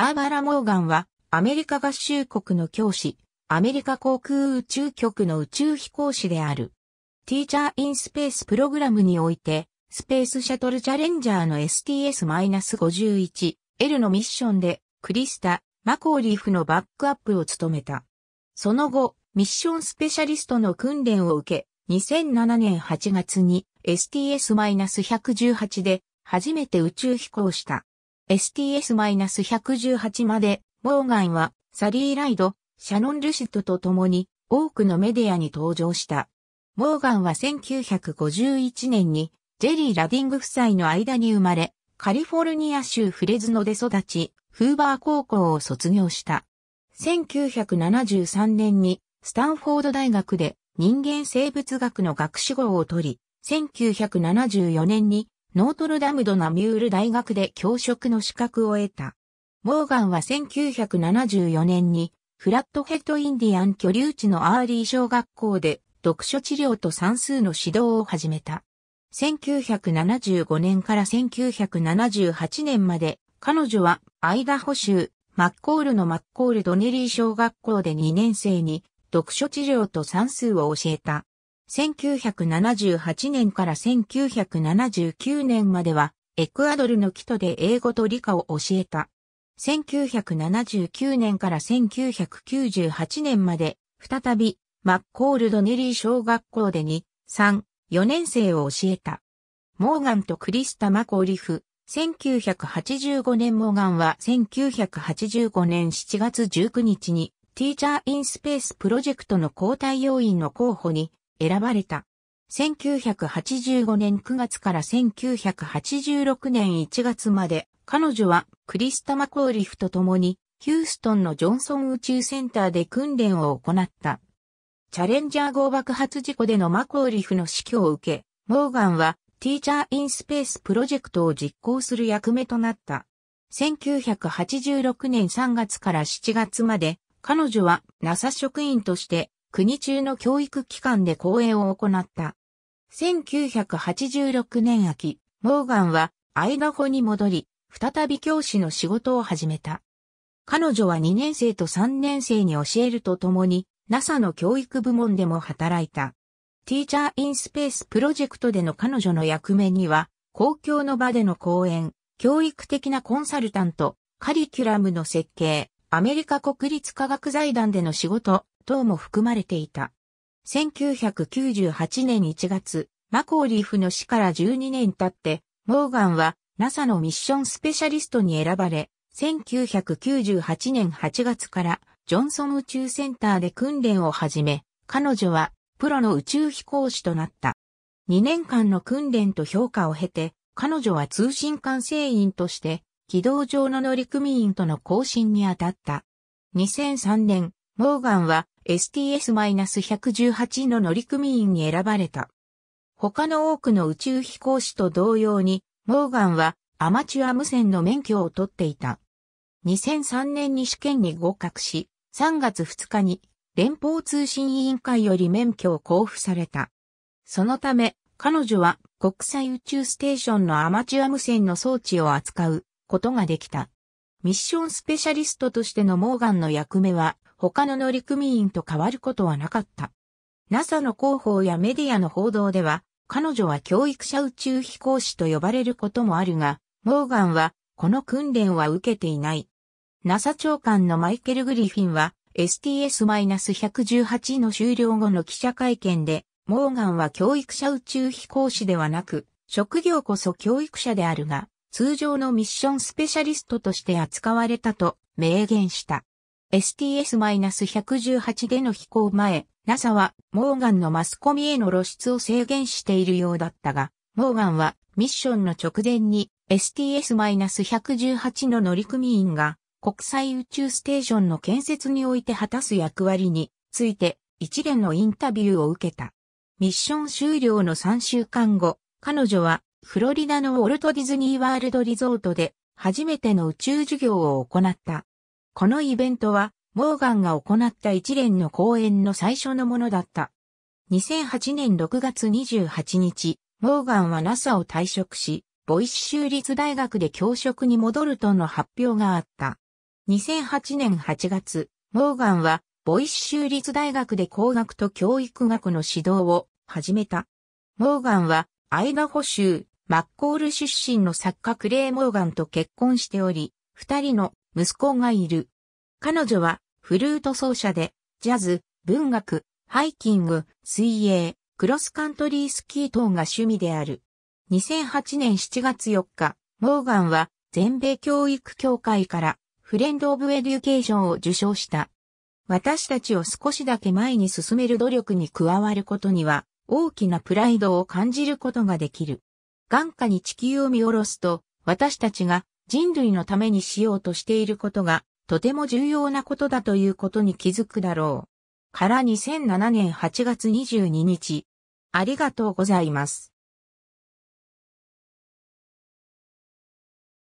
バーバラ・モーガンは、アメリカ合衆国の教師、アメリカ航空宇宙局の宇宙飛行士である。ティーチャー・イン・スペースプログラムにおいて、スペースシャトルチャレンジャーの STS-51L のミッションで、クリスタ、マコーリーフのバックアップを務めた。その後、ミッションスペシャリストの訓練を受け、2007年8月に STS-118 で初めて宇宙飛行した。STS-118 まで、モーガンは、サリー・ライド、シャノン・ルシットと共に、多くのメディアに登場した。モーガンは1951年に、ジェリー・ラディング夫妻の間に生まれ、カリフォルニア州フレズノで育ち、フーバー高校を卒業した。1973年に、スタンフォード大学で人間生物学の学士号を取り、1974年にノートルダムドナミュール大学で教職の資格を得た。モーガンは1974年にフラットヘッドインディアン居留地のアーリー小学校で読書治療と算数の指導を始めた。1975年から1978年まで彼女はアイダホ州マッコールのマッコールドネリー小学校で2年生に読書治療と算数を教えた。1978年から1979年までは、エクアドルの基礎で英語と理科を教えた。1979年から1998年まで、再び、マッコールドネリー小学校で2、3、4年生を教えた。モーガンとクリスタ・マコーリフ。1985年モーガンは1985年7月19日にティーチャーインスペースプロジェクトの交代要員の候補に選ばれた。1985年9月から1986年1月まで、彼女はクリスタ・マコーリフと共に、ヒューストンのジョンソン宇宙センターで訓練を行った。チャレンジャー号爆発事故でのマコーリフの死去を受け、モーガンはティーチャーインスペースプロジェクトを実行する役目となった。1986年3月から7月まで、彼女は NASA 職員として国中の教育機関で講演を行った。1986年秋、モーガンはアイダホに戻り、再び教師の仕事を始めた。彼女は2年生と3年生に教えるとともに、NASA の教育部門でも働いた。Teacher in Space プロジェクトでの彼女の役目には、公共の場での講演、教育的なコンサルタント、カリキュラムの設計、アメリカ国立科学財団での仕事、等も含まれていた。1998年1月、マコーリーフの死から12年経って、モーガンは NASA のミッションスペシャリストに選ばれ、1998年8月からジョンソン宇宙センターで訓練を始め、彼女はプロの宇宙飛行士となった。2年間の訓練と評価を経て、彼女は通信管制員として、軌道上の乗組員との交信に当たった。2003年、モーガンは STS-118 の乗組員に選ばれた。他の多くの宇宙飛行士と同様に、モーガンはアマチュア無線の免許を取っていた。2003年に試験に合格し、3月2日に連邦通信委員会より免許を交付された。そのため、彼女は国際宇宙ステーションのアマチュア無線の装置を扱うことができた。ミッションスペシャリストとしてのモーガンの役目は他の乗組員と変わることはなかった。NASA の広報やメディアの報道では、彼女は教育者宇宙飛行士と呼ばれることもあるが、モーガンはこの訓練は受けていない。NASA 長官のマイケル・グリフィンは STS-118 の終了後の記者会見で、モーガンは教育者宇宙飛行士ではなく、職業こそ教育者であるが、通常のミッションスペシャリストとして扱われたと明言した。STS-118 での飛行前、NASA はモーガンのマスコミへの露出を制限しているようだったが、モーガンはミッションの直前に STS-118 の乗組員が国際宇宙ステーションの建設において果たす役割について一連のインタビューを受けた。ミッション終了の3週間後、彼女はフロリダのウォルト・ディズニー・ワールド・リゾートで初めての宇宙授業を行った。このイベントは、モーガンが行った一連の講演の最初のものだった。2008年6月28日、モーガンは NASA を退職し、ボイス州立大学で教職に戻るとの発表があった。2008年8月、モーガンは、ボイス州立大学で工学と教育学の指導を始めた。モーガンは、アイダホ州、マッコール出身の作家クレイ・モーガンと結婚しており、二人の息子がいる。彼女はフルート奏者で、ジャズ、文学、ハイキング、水泳、クロスカントリースキー等が趣味である。2008年7月4日、モーガンは全米教育協会からフレンド・オブ・エデュケーションを受賞した。私たちを少しだけ前に進める努力に加わることには大きなプライドを感じることができる。眼下に地球を見下ろすと私たちが人類のためにしようとしていることがとても重要なことだということに気づくだろう。から2007年8月22日。ありがとうございます。